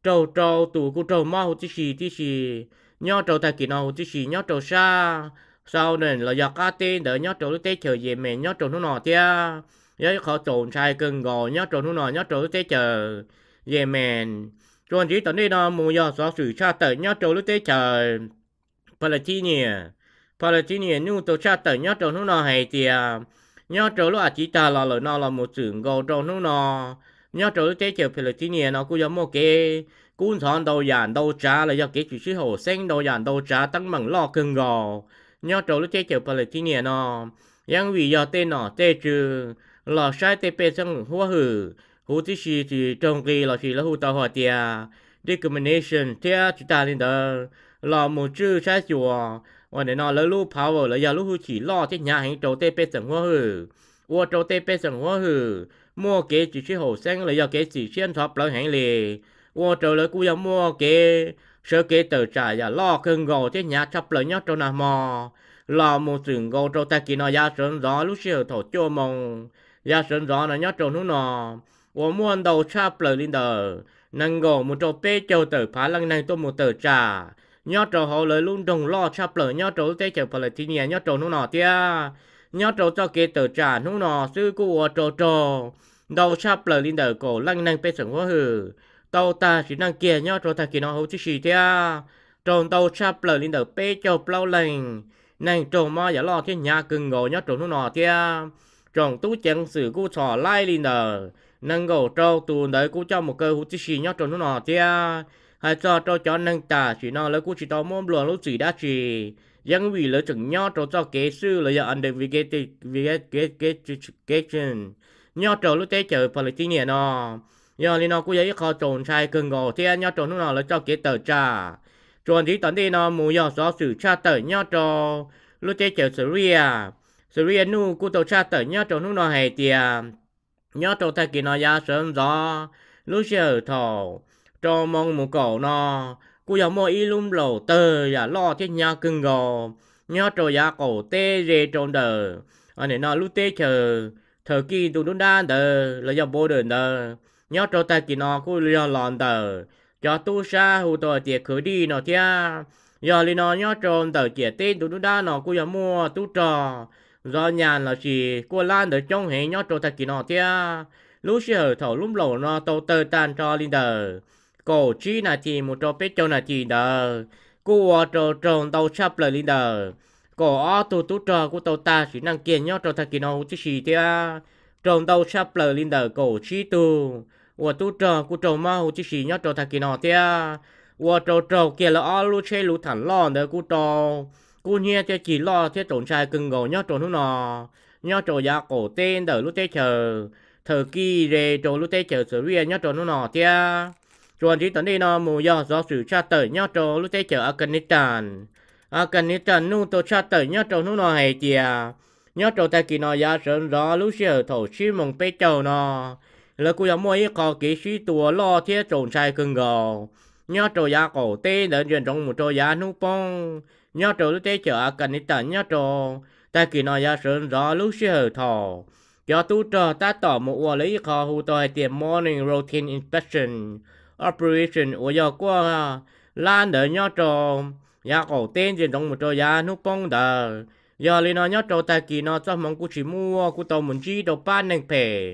trâu trâu tu cũng trâu mau hú tí xí tí xí nhá trâu ta kỳ nó hú tí xí nhá trâu xa sau nên là giờ cá tin đỡ nhớ trộn tế chờ về mẹ nhớ trộn nó nọ tia với khó trộn sai cưng gò nhớ trộn nó nọ nhớ trộn tế chờ về mẹ trộn chỉ tận đi đó mù giờ xóa sử cha tờ nhớ trộn tế chờ Palestine Palestine nu tổ cha tờ nhớ trộn nó nọ hay tia nhớ trộn lúc à chỉ ta là lời nó là một sự gò trộn nó nọ nhớ trộn tế chờ Palestine nó cũng giống một cái cuốn thon đầu dàn đầu trà là do cái chữ sĩ hồ sinh đầu dàn đầu trà tăng bằng lo cưng gò nhau trâu lúc chơi chịu bà lời chi nhẹ nọ yang vì do tên nọ tê trừ lò sai tê pê sang hoa hử hú tí xì thì trong kỳ lò xì là hú tàu hòa tìa discrimination tìa chú ta lên đó lò mù chư sai chùa วันนี้นอนแล้วลูกพาวเวอร์แล้วยาลูกหูฉีล่อที่ยาแห่งโจเตเป็นสังหัวหือวัวโจเตเป็นสังหัวหือมั่วเก๋จีชิโหเซ้งเลยยาเก๋จีเชียนท็อปแล้วแห่งเลยวัวโจเลยกูยังมั่วเก๋ sơ kế tờ trả ya lo cơn gò thế nhà chắp lời nhóc trong nà mò lo một sừng gò trong ta kỳ nó ya sơn gió lúc chiều thổ chô mông ya sơn gió nó nhóc trong nó nọ ủa muôn đầu chắp lời linh đờ, nâng gò một trâu pê châu tờ phá lăng năng tôi một tờ trả nhóc trong họ lời luôn đồng lo chắp lời nhóc trong thế chờ phải là thiên nhà nhóc trong nó nọ tia nhóc trong cho kế tờ trả nó nọ sư ở trâu trâu đầu chắp lời linh đờ cổ lăng năng pê sừng hoa hư tàu ta chỉ năng kia nhau rồi ta kia nó hữu chứ gì thế trộn tàu sắp lờ lên đầu bê cho bao lần nàng trộn mà giả lo thế nhà cưng ngồi nhau trộn nó nọ thế trộn tú chẳng sự cú trò lai lên đầu nâng ngồi trâu tù đợi cú cho một cơ hữu chứ gì nhau trộn nó nọ thế hay cho trâu cho nàng ta chỉ nó lấy cú chỉ tàu mồm luồn lúc gì đã chỉ dân vì lỡ chừng nhau trâu cho kế sư lỡ giờ anh được vì cái vì cái cái cái cái cái nhau trâu lúc tế chờ phần là tin nhẹ nó giờ li nó cũng giấy khó trốn sai cưng ngộ thì anh nhau trộn nó là cho kế tờ cha trộn thì tận đi nó mù giờ gió sử cha tờ nhau cho lúc tê chờ Syria Syria nu cũng tàu cha tờ nhau trốn nó hay tiề à. nhau trốn thay kỳ nó ra sớm gió lúc chờ thầu cho mong mù cổ nó cô giáo mua y lum lầu tờ và dạ lo thế nhà cưng gò nhớ trốn giả cổ tê rê trốn đờ anh này nó lúc thế chờ thờ kỳ tụ đun đan đờ là giáo bố đờ đờ nhớ trâu ta kì nó cũng lìa lòn tờ cho tu sa hù tờ tiệt khử đi nó thia giờ lì nó nhớ trâu tờ kia tên tu tu đa nó cũng giờ mua tu trò do nhà là gì cô lan được trong hệ nhớ trâu ta kì nó thia lúc xưa ở thầu lúc lẩu nó tàu tờ tan cho linh tờ cổ chi là chỉ một trâu bếp châu là chỉ tờ cô trâu trâu tàu sắp lời linh tờ cổ o tu tu trò của tàu ta chỉ năng kiện nhớ trâu ta kì nó chứ gì thia trâu tàu sắp lời linh tờ cổ chi tu 我都找古找嘛，我只是要找他给哪的，我找找给了阿路车路坦浪的古找，古捏这几浪这种菜更狗要找弄哪，要找牙 cổ tên 的路在 chờ，thời kỳ về 找路在 chờ sự việc 要找弄哪的，chuẩn chỉ tận đây nó mù do do sự tra tờ nhau trò lúc thế chờ Afghanistan Afghanistan nu tổ tra tờ nhau trò nu nó hay kìa nhau trò ta kỳ nó giá sớm rõ lúc xưa thổ chi mong bê châu nó là cô giáo mỗi có kỹ sư tua lo thiết trộn sai cưng gò nhớ trò giá cổ tê đến chuyện trong một trò giá nụ bông nhớ trò lúc tê chở cần đi tận nhớ trò ta kỳ nói giá sơn rõ lúc sẽ hở thò cho tu trò ta tỏ một ua lý khó hù tòi tiệm morning routine inspection operation ua giờ qua lan đỡ nhớ trò giá cổ tê chuyện trong một trò giá nụ bông đờ giờ lý nói nhớ trò ta kỳ nói cho mong cô chỉ mua cô tàu muốn chi đầu ban nền pè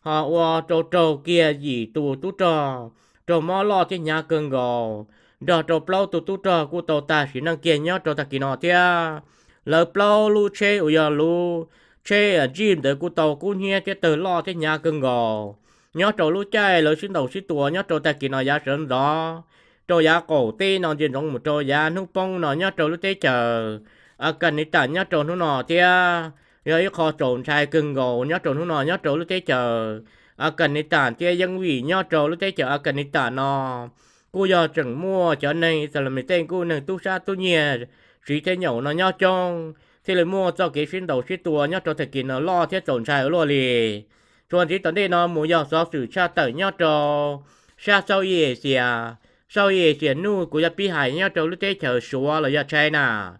họ wo trâu trâu kia gì tu tu trò trâu mò lo trên nhà cơn gò đó trâu plau tu tu trò của tàu ta chỉ năng kia nhớ trâu ta kia nọ thia lỡ plau lu che u ya lu che ở gym để của tàu của nghe cái từ lo trên nhà cơn gò nhớ trâu lu che lỡ xin đầu xin tua nhớ trâu ta kia nọ giá sơn đó trâu giá cổ tê nọ trên rong một trâu giá nước bông nọ nhớ trâu lu tê chờ à cần đi tản nhớ trâu nó nọ thia rồi khó trộn sai cưng gồ nhớ trộn nó nọ nhớ trộn lúc thế chờ à cần đi tản tia trộn lúc thế chờ à cần đi tản nọ mua cho nên giờ là mình tên cô nâng tu sa tu nhẹ chỉ thế nhậu nó nhớ trong thế là mua cho cái phiên đầu phiên tua nhớ cho thời kỳ lo thế trộn sai ở lo lì chuẩn chỉ tận đây nó mua giờ do sự cha tở nhớ cho xa sau ye xìa sau ye xìa nu của gia bị hại nhớ trộn lúc thế chờ xua là gia chai nà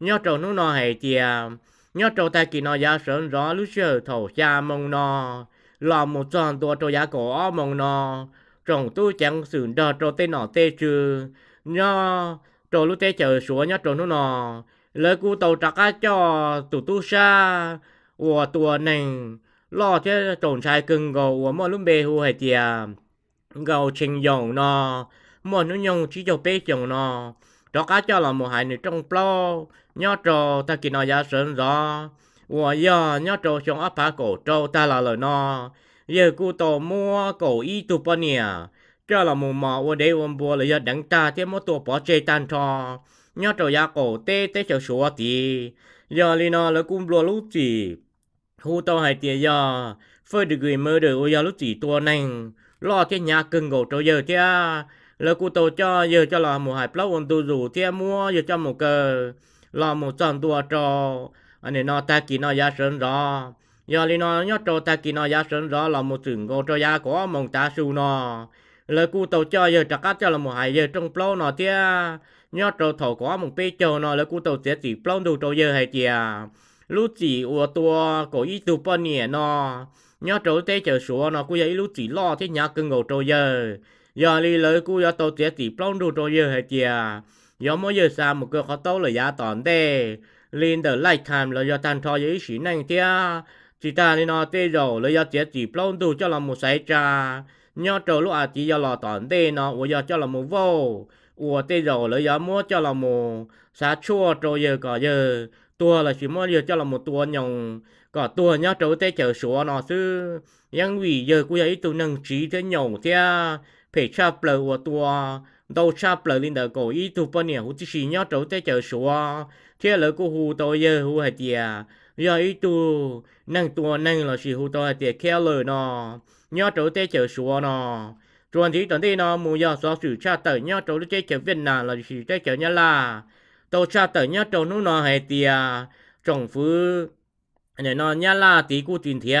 nhớ trộn nu nọ hại tiệm nhớ trâu tay kỳ nó giá sơn rõ lúc sơ thầu cha mong nó lò một tròn tua trâu giá cổ mong nó trồng tu chẳng sử đờ trâu tê nọ tê trừ nhớ trâu lúc tê chờ xuống nhớ trâu nó nọ lời cu tàu trạc á cho tụ tu xa ủa tua này lò thế trồn trai cưng gầu ủa mọi lúc bê hù hay tìa gầu trình dòng nó mọi nó nhông chỉ cho bê chồng nó cho cá cho là một hai nữa trong plo nhớ trò ta kỳ nó giá sớm rõ ủa giờ nhớ trò xuống áp phá cổ trâu ta là lời nó giờ cụ tổ mua cổ y tu bò nè cho là mù mò ủa đây ôm bùa là giờ đắng ta thêm một tổ bỏ chê tan cho nhớ trò giá cổ tê tê chờ số thì giờ li nó là cung bùa lúc gì hú tao hai tiền giờ phơi được gửi mơ được ủa giờ lúc gì tua nành lo thế nhà cưng gỗ trâu giờ thế lỡ cụ tổ cho giờ cho là một hải plug on tu rủ thì mua giờ cho một cờ là một tròn tua trò anh này nó ta kỳ nó giá sơn rõ giờ li nó nhớ trò ta kỳ nó giá sơn rõ là một trưởng cô cho giá có mong ta su nó lỡ cụ tổ cho giờ chắc cắt cho là một hải giờ trong plug nó thì à, nhớ trò thổ có một pe chờ nó lỡ cụ tổ sẽ chỉ plug đủ trò giờ hay chìa lúc chỉ ủa tua cổ ý tu bơ nhẹ nó nhớ trò tê chờ xuống nó cũng vậy lúc chỉ lo thế nhà cưng ngầu trò giờ giờ đi lỡ cú giờ tàu trẻ tỷ plong đồ đồ giờ hệ chìa giờ mỗi giờ xa một cơ khó tàu là giá tòn tê lên the lifetime là giờ tan thọ giấy sĩ năng tia chỉ ta đi nói tê rồi là giờ trẻ tỷ plong đồ cho là một sai trà nhau trầu lúc à chỉ giờ lò tòn tê nó ủa giờ cho là một vô ủa tê rồi là giờ mua cho là một xá chua trầu giờ có giờ tua là chỉ mỗi giờ cho là một tua nhồng có tua nhớ trầu tê chở số nó chứ nhưng vì giờ cú giấy tụ năng trí thế nhồng thế phe traveler của tua đâu traveler linh đời cổ ý tu bên nhà hút chỉ nhớ trâu tới chờ sủa thế là cô hù tôi giờ hù hạt tiề giờ ý tu năng tua năng là chỉ hù tôi hạt tiề kéo lời nó nhớ trâu tế chờ xua nó chuẩn thì tuần đi nó mua giờ xóa sự cha tờ nhớ trâu tế chờ việt nam là chỉ tế chờ nhớ là tôi cha tờ nhớ trâu nó nó hạt tiề trồng phứ nhà nó nhớ là tí cu tiền thiệt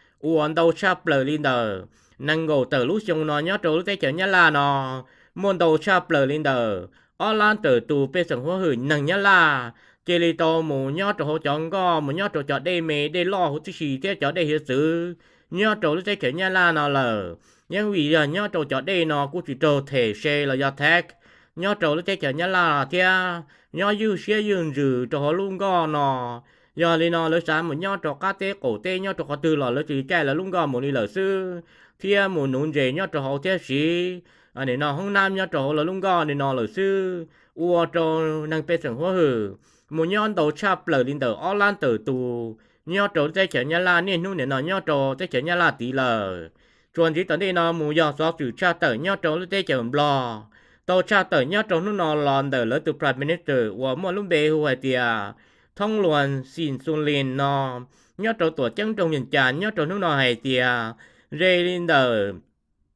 uốn đầu chắp lờ lên đờ năng ngộ tờ lúc dùng nó nhớ trốn tới chở nhá là nó muôn đầu chắp lờ lên đờ ở lan tờ tù bê sừng hoa hử nâng nhá là chỉ lì tô mù nhớ trốn hồ chọn go mù nhớ trốn chợ đây mề đây lo hồ tư chỉ thế chợ đây hiểu sự nhớ trốn lúc tới chở nhá là nó lờ nhưng vì là nhớ trốn chợ đây nó cũng chỉ trốn thể xe là do thác nhớ trốn lúc tới chở nhá là thia nhớ dư xe dư dư trốn luôn go nó giờ lên nó lỡ sáng một nhau trò cá tê cổ tê nhau trò cá tư lò lỡ chỉ chạy là lúc gò một đi lỡ sư thiên một nón dề nhau trò hậu thế sĩ anh à, nên nó không nam nhau trò là lúc gò nên nó lỡ sư uo trò năng bê sừng hoa hử một nhau đầu chạp lỡ lên đầu ó lan tử tù nhau trò tê chở nhà la nên nu nên nó nhau trò tê chở nhà la tí lờ chuẩn chỉ tận đây nó mù dò xóa chữ cha tờ nhau trò tê chở bò tàu cha tờ nhau trò nó lòn tờ lỡ từ prime minister uo một lúc bê hoa tiệt thông luận xin xuân liền nò nhớ trâu tổ chân trong nhìn chán nhớ trâu nước nò hay tìa rê lên đờ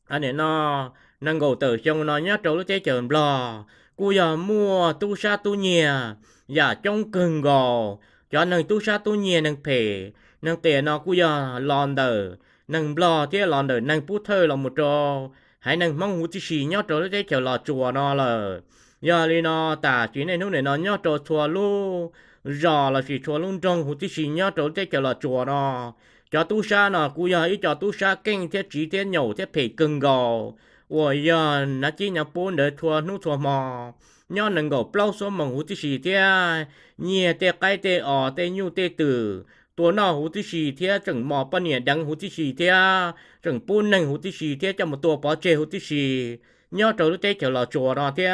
anh ấy nò năng gầu tử trong nó nhớ trâu lúc chế chờn bò cú giờ mua tu sa tu nhẹ giả dạ trong cừng gò cho nâng tu sa tu nhẹ nâng phê nâng tiền nó cú giờ lòn đờ nâng bò thế lòn đờ nâng phút thơ lòng một trò hãy nâng mong hút chi nhớ trâu lúc chế chờ lò chùa nó là giờ lên nó tả chuyện này lúc này nó nhớ trâu chùa luôn giờ là chỉ chùa lung trong hụt chỉ nhớ chỗ thế kiểu là chùa đó cho tu sa nọ cú giờ ít cho tu sa kinh thế chỉ thế nhậu thế phải cưng gò ủa giờ nãy chỉ nhà bốn để thua nút thua mò nhớ nâng gò bao số mong hụt chỉ thế nhẹ thế cái thế ở thế nhu thế tử.tu nọ thế thế thế chẳng chẳng mò một bao là chùa đó thế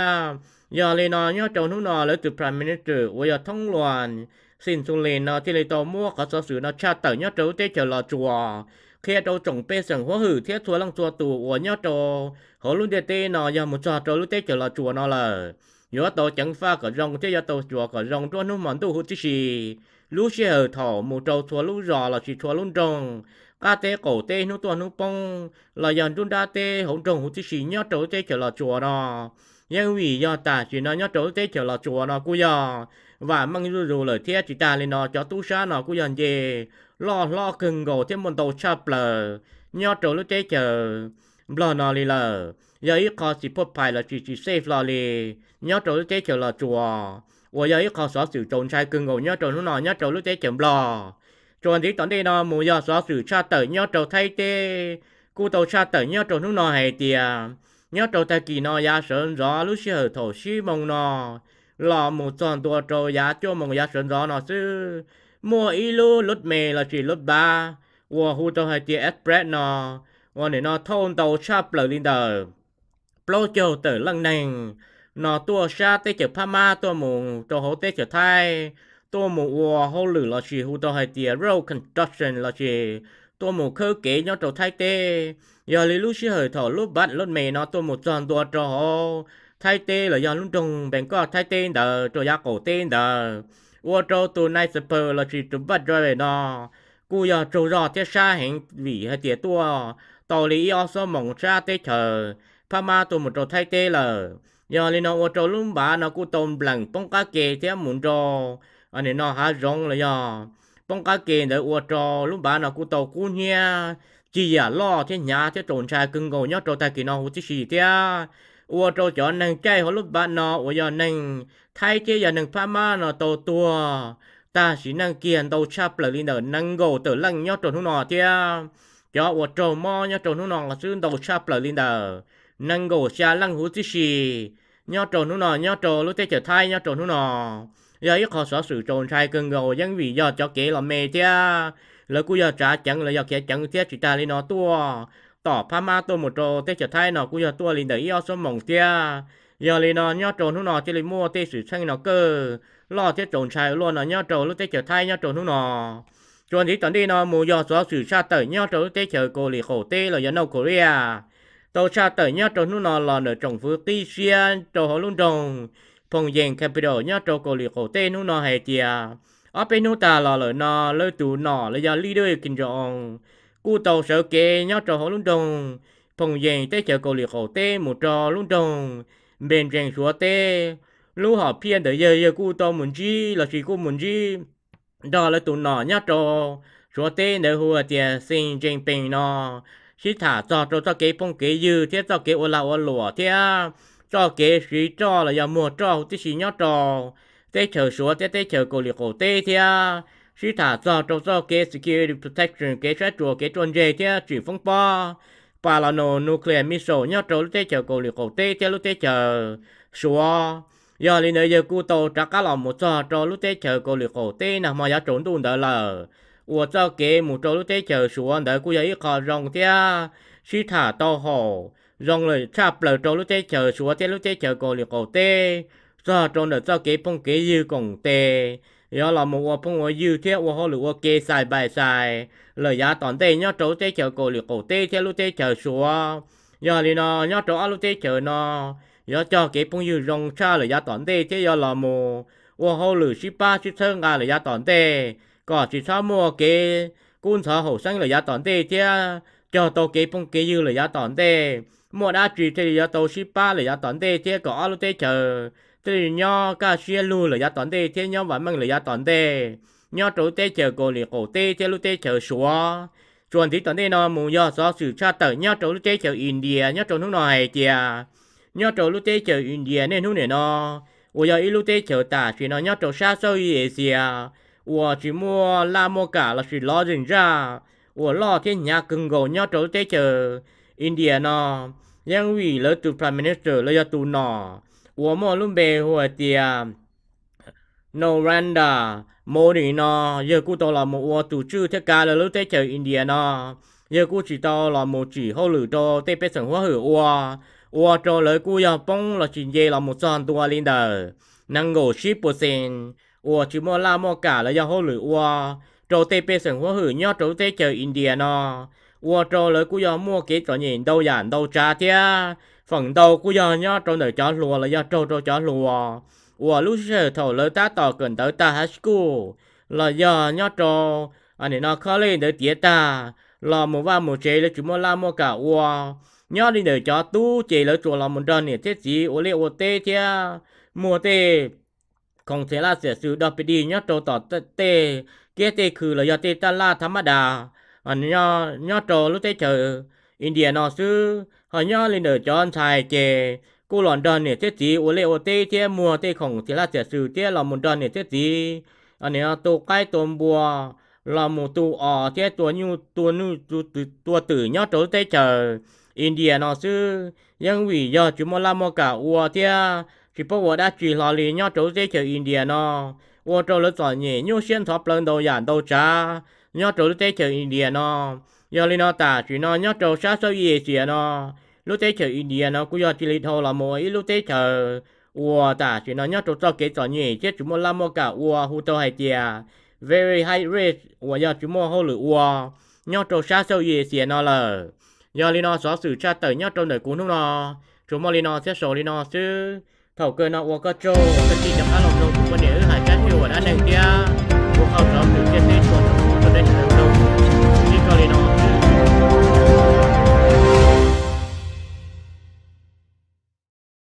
giờ lên nó nhớ trâu nút nó lấy từ prime minister với giờ thông loan xin xuống lên nó thì lấy tàu mua có số sử nó cha tờ nhớ trâu tê chờ lò chùa khi trâu trồng bê sừng hóa hử thiết thua lăng chùa tù của nhớ trâu họ luôn để tê nó giờ một trò trâu lúc tê chờ lò chùa nó là nhớ tàu chẳng pha cả rong tê giờ tàu chùa cả rong trâu nút mòn tu hút chi lú xe ở thổ một trâu thua lú rò là chỉ thua luôn trồng ca tê cổ tê nút tuần nút bông là dần run đa tê hỗn trồng hút chi nhớ trâu tê chờ lò chùa nó nhưng vì do ta chỉ nó nhớ trốn tết chờ lọ chùa nó cú giờ và mang dù dù lời thiết chỉ ta lên nó cho tu sa nó cú dần gì lo lo cưng gồ thêm một đầu chập lờ nhớ trốn lúc tết chờ lo nó lì lờ giờ ít khó chỉ phốt phải là chỉ chỉ safe lo lì nhớ trốn lúc tết chờ lọ chùa và giờ ít khó xóa sử trốn sai cưng gồ nhớ trốn lúc nó nhớ trốn lúc tết chấm lò trốn tí tận đây nó mù giờ xóa sử cha tờ nhớ trốn thay tê cú tàu cha tờ nhớ trốn lúc nó hay tiề nhớ trâu ta kỳ nó ya sơn rõ lúc xưa thổ xí mông nó lò một tròn tua trâu ya cho mông ya sơn gió nó sư mua y lu lút mề là chỉ lút ba wo hu trâu hai tia express nó wo này nó thôn tàu chắp lờ linh đờ plo châu tử lăng nành nó tua xa tê chở pha ma tua mù trâu hố tê chở thai tua mù wo hô lử là chỉ hu trâu hai tia road construction là chỉ tua mù khơ kế nhau trâu thai tê giờ lấy lúc xí hơi thở lúc bạn lúc mẹ nó tôi một tròn đùa trò thay tê là giờ lúc trồng bèn có thay tê đờ trò giá cổ tên đờ ô trò tôi nay sập là chỉ chúng bắt rồi nó cú giờ trâu rò thế xa hẹn vị hơi tiệt tua tàu lý o số mỏng xa tê chờ pha ma tôi một trò thay tê là giờ lên nó ô trò lúc bà nó cú tôm lằng bông cá kê thế muốn trò anh ấy nó há rong là giờ bông cá kê để ô trò lúc bà nó cú tàu cú nha chỉ là lo thế nhà thế trộn trà cưng ngồi nhớ trâu ta kỳ nó hút chỉ thế ua trâu cho nàng chạy hồi lúc bạn nó ua giờ nàng thay chế giờ nàng pha ma nó tổ tua ta chỉ nàng kiền đầu chắp lời linh đỡ nàng gồ tử lăng nhớ trộn hút nó thế cho ua trâu mo nhớ trộn hút nó xương đầu chắp lời linh đỡ nàng gồ xa lăng hút chỉ nhớ trộn hút nó nhớ trộn lúc thế trở thay nhớ trộn hút nó giờ ít khó xóa sự trộn trai cưng ngồi dân vì giờ cho kế là mê thế lỡ cú giờ trả chẳng là giờ kia chẳng chết chỉ ta lên nó tua tỏ pha ma tôi một trò tết trở thay nó cú giờ tua lên đấy yêu số mỏng tia giờ lên nó nhớ trồn nó chỉ mua tết sử xanh nó cơ lo tết trồn xài luôn nó nhớ trồn lúc tết trở thay nhớ trồn nó trồn thì tuần đi nó mua giờ số sử xa tới nhớ trồn tết trở cô lì khổ tê là giờ nâu Korea tàu xa tới nhớ trồn nó là nợ trồng phứ tây xuyên trồn luôn trồng phong dành capital nhớ trồn cô lì khổ tê nó hay tiệt ở bên nô ta là lời nọ lời tụ nọ lỡ giờ leader kinh rộng cú tàu sợ kê nhớ trò hổ luôn đồng phòng dành tế chở cầu liệt khổ tê một trò luôn đồng bên rèn xóa tê lúc họ phiên tới giờ giờ cú tàu muốn chi là chỉ cú muốn chi đó là tụ nọ nhớ trò xóa tê để hùa tiền xin trên bình nọ chỉ thả cho cho cho cái phong kế dư thế cho cái ô la ô lụa thế cho cái sĩ cho là giờ mua cho thì chỉ nhớ trò They chờ xuống that they chờ go li cổ te tia. She thả zo to do ke security protection ke sát chua ke chon dây tia chỉ phong pa. Pa la no nuclear missile nhau trâu lúc chờ cô liệt cổ tê theo lúc thế chờ xuống Giờ lên nơi giờ cô tàu trả cá lòng một cho trâu lúc thế chờ cô liệt cổ tê nằm mà giá trốn đun đỡ lờ. Ủa cho kế một trâu lúc thế chờ xuống đỡ cô giấy khó rong tia. She thả to hồ. Rong lời chạp lờ trâu lúc thế chờ xuống theo lúc thế chờ cô liệt cổ tê giờ trong đợt cho kế phong kế dư cổng tề do là một quả phong quả dư thế quả họ lửa kê xài bài xài lời giá toàn tề nhá trấu tê chờ cổ lửa cổ tê theo lúc tê chờ xua do thì nó nhá trấu lúc tê chờ nó do cho kế phong dư rong cha lời giá toàn tê thế do là một quả họ lửa ship ba ship sơn gà lời giá toàn tề có chỉ sao mua kế cún sở hậu xanh lời giá toàn tê thế cho tàu kế phong kế dư lời giá toàn tê mua đã chỉ thế lời giá tàu ship ba lời giá toàn tê thế có lúc tê chờ từ nho cả xe lu là giá tòn tê thế nho vẫn mang là giá tòn tê nho chỗ tê chờ cô lì cổ tê thế lu tê chờ xóa chuẩn thì tòn tê nó mù do do sự cha tờ nho chỗ lúc tê chờ India nho chỗ nước này kìa nho chỗ lúc tê chờ India nên nước này nó ủa giờ lúc tê chờ ta chỉ nó nho chỗ xa xôi Asia ủa chỉ mua la mua cả là chỉ lo dừng ra ủa lo thế nhà cưng gò nho chỗ lu tê chờ India nó yang vì lỡ từ prime minister lỡ giờ tù nọ 我莫论白或者 no randa mô đi nó giờ cú tao là một ô tụ chư thế cả là lúc tết chờ India giờ cú chỉ tao là một chỉ hậu lử cho tết bết sẵn hử ô ô cho lời cú giờ bông là chỉ dê là một son tua lên đời năng ship bơ sen ô chỉ mua la mua cả là giờ hậu lử ô cho tết bết sẵn hử nhớ cho tết chờ India nó cho lời cú giờ mua kế trò nhìn đâu giản đâu trà thế phần đầu của giờ nhá trong đời chó lùa là do trâu trâu chó lùa ủa lúc sơ thầu lỡ ta tỏ cần tới ta hát cu là giờ nhá trâu anh nó khó lên để tía ta là một ba một chế là chúng nó la một cả ủa nhá đi đời chó tu chế là chùa là một đơn này thế gì ủa lệ ủa tê chứ mùa tê không thể là sẽ sự đọc đi nhá trâu tỏ tê kia tê khử là do tê ta la thăm đà anh nhá nhá trâu lúc tê chờ India nó sư họ nhớ lên ở chọn chạy, chè cô lòn đòn này chết gì ô lệ ô tê chè mua tê khổng thì là chè sự chè lò một đòn này chết gì anh này à, tô cái tô bùa lò một tu ở chè tua nhu tua nhu tua tử nhớ trốn tê chờ India nó sư nhưng vì do chúng mà làm một cả ua chè chỉ bao giờ đã chỉ lò lì nhớ trốn tê chờ India nó ua trâu lớn giỏi nhỉ như xuyên thọ lần đầu giản đầu cha nhớ trốn tê chờ India nó giờ lên nó ta chỉ nó nhớ trâu sát sâu gì gì nó lúc tế chờ India nó cũng do chỉ lý thô là mỗi lúc tế chờ ua ta chỉ nó nhớ chỗ cho kế cho nhỉ chết chúng mua làm mua cả ua hụ tàu hay tiề very high risk ua do chúng mua hô lử ua nhớ chỗ xa sâu gì xìa nó lờ do lý nó xóa xử tra tờ nhớ trong đời cún lúc nó chúng mua lý nó sẽ sổ lý nó chứ thầu cơ nó ua có trâu ua có chi chấm á lòng đâu cũng có để ở hải cát chưa ở đã nền kia ua không rõ sự chết đi còn trong đến